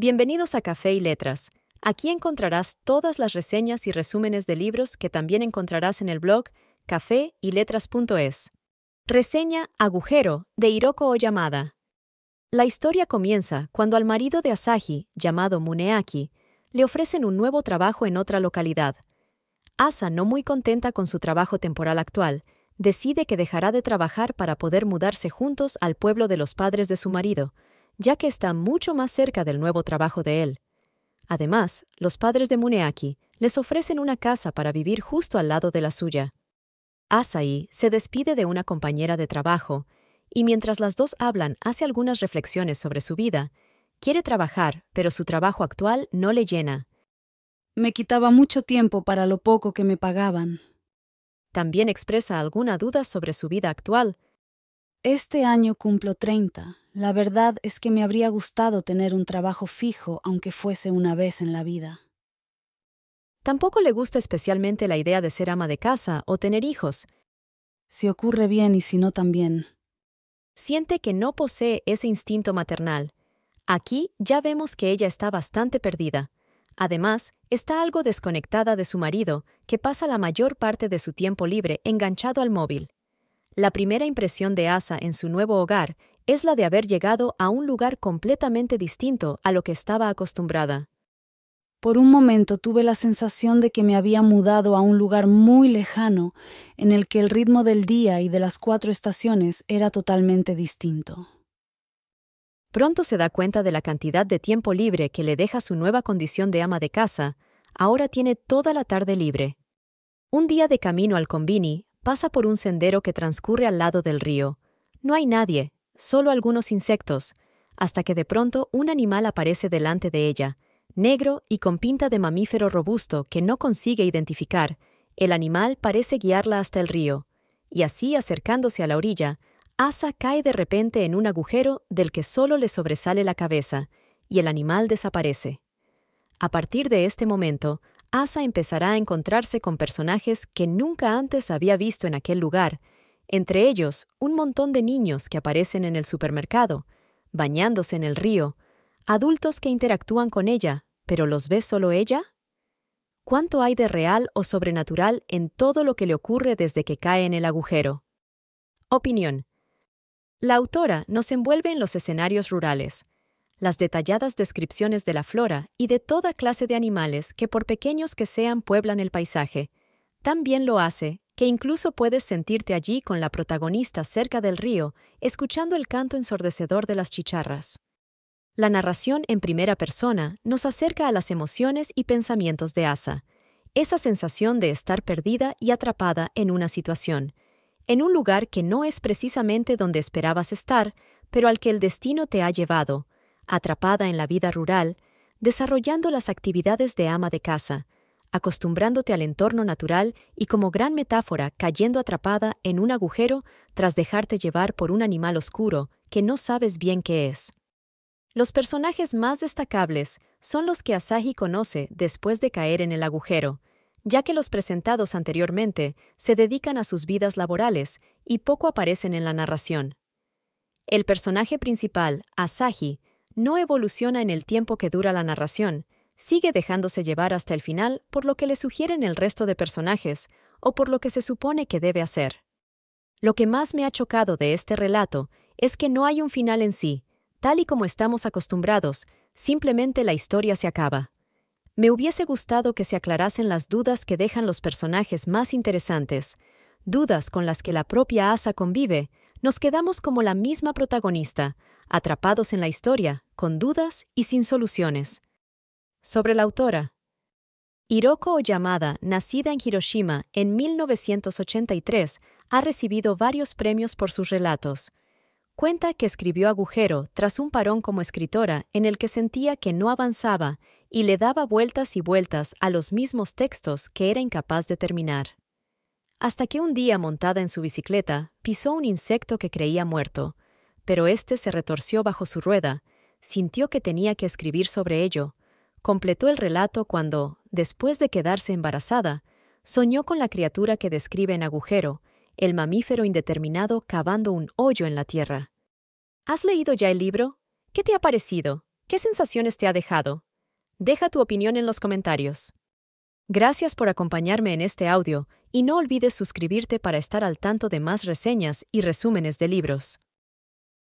Bienvenidos a Café y Letras. Aquí encontrarás todas las reseñas y resúmenes de libros que también encontrarás en el blog cafeyletras.es. Reseña Agujero de Hiroko Oyamada. La historia comienza cuando al marido de Asahi, llamado Muneaki, le ofrecen un nuevo trabajo en otra localidad. Asa, no muy contenta con su trabajo temporal actual, decide que dejará de trabajar para poder mudarse juntos al pueblo de los padres de su marido, ya que está mucho más cerca del nuevo trabajo de él. Además, los padres de Muneaki les ofrecen una casa para vivir justo al lado de la suya. Asahi se despide de una compañera de trabajo y mientras las dos hablan hace algunas reflexiones sobre su vida. Quiere trabajar, pero su trabajo actual no le llena. Me quitaba mucho tiempo para lo poco que me pagaban. También expresa alguna duda sobre su vida actual, este año cumplo 30. La verdad es que me habría gustado tener un trabajo fijo, aunque fuese una vez en la vida. Tampoco le gusta especialmente la idea de ser ama de casa o tener hijos. Si ocurre bien y si no también. Siente que no posee ese instinto maternal. Aquí ya vemos que ella está bastante perdida. Además, está algo desconectada de su marido, que pasa la mayor parte de su tiempo libre enganchado al móvil. La primera impresión de Asa en su nuevo hogar es la de haber llegado a un lugar completamente distinto a lo que estaba acostumbrada. Por un momento tuve la sensación de que me había mudado a un lugar muy lejano, en el que el ritmo del día y de las cuatro estaciones era totalmente distinto. Pronto se da cuenta de la cantidad de tiempo libre que le deja su nueva condición de ama de casa, ahora tiene toda la tarde libre. Un día de camino al convini, Pasa por un sendero que transcurre al lado del río. No hay nadie, solo algunos insectos, hasta que de pronto un animal aparece delante de ella, negro y con pinta de mamífero robusto que no consigue identificar. El animal parece guiarla hasta el río, y así acercándose a la orilla, Asa cae de repente en un agujero del que solo le sobresale la cabeza, y el animal desaparece. A partir de este momento, Asa empezará a encontrarse con personajes que nunca antes había visto en aquel lugar, entre ellos un montón de niños que aparecen en el supermercado, bañándose en el río, adultos que interactúan con ella, pero ¿los ve solo ella? ¿Cuánto hay de real o sobrenatural en todo lo que le ocurre desde que cae en el agujero? Opinión. La autora nos envuelve en los escenarios rurales, las detalladas descripciones de la flora y de toda clase de animales que por pequeños que sean pueblan el paisaje, tan bien lo hace que incluso puedes sentirte allí con la protagonista cerca del río, escuchando el canto ensordecedor de las chicharras. La narración en primera persona nos acerca a las emociones y pensamientos de Asa, esa sensación de estar perdida y atrapada en una situación, en un lugar que no es precisamente donde esperabas estar, pero al que el destino te ha llevado, atrapada en la vida rural, desarrollando las actividades de ama de casa, acostumbrándote al entorno natural y como gran metáfora cayendo atrapada en un agujero tras dejarte llevar por un animal oscuro que no sabes bien qué es. Los personajes más destacables son los que Asahi conoce después de caer en el agujero, ya que los presentados anteriormente se dedican a sus vidas laborales y poco aparecen en la narración. El personaje principal, Asahi, no evoluciona en el tiempo que dura la narración, sigue dejándose llevar hasta el final por lo que le sugieren el resto de personajes o por lo que se supone que debe hacer. Lo que más me ha chocado de este relato es que no hay un final en sí, tal y como estamos acostumbrados, simplemente la historia se acaba. Me hubiese gustado que se aclarasen las dudas que dejan los personajes más interesantes, dudas con las que la propia Asa convive, nos quedamos como la misma protagonista, atrapados en la historia, con dudas y sin soluciones. Sobre la autora. Hiroko Oyamada, nacida en Hiroshima en 1983, ha recibido varios premios por sus relatos. Cuenta que escribió Agujero tras un parón como escritora en el que sentía que no avanzaba y le daba vueltas y vueltas a los mismos textos que era incapaz de terminar hasta que un día montada en su bicicleta pisó un insecto que creía muerto, pero éste se retorció bajo su rueda, sintió que tenía que escribir sobre ello, completó el relato cuando, después de quedarse embarazada, soñó con la criatura que describe en agujero, el mamífero indeterminado cavando un hoyo en la tierra. ¿Has leído ya el libro? ¿Qué te ha parecido? ¿Qué sensaciones te ha dejado? Deja tu opinión en los comentarios. Gracias por acompañarme en este audio y no olvides suscribirte para estar al tanto de más reseñas y resúmenes de libros.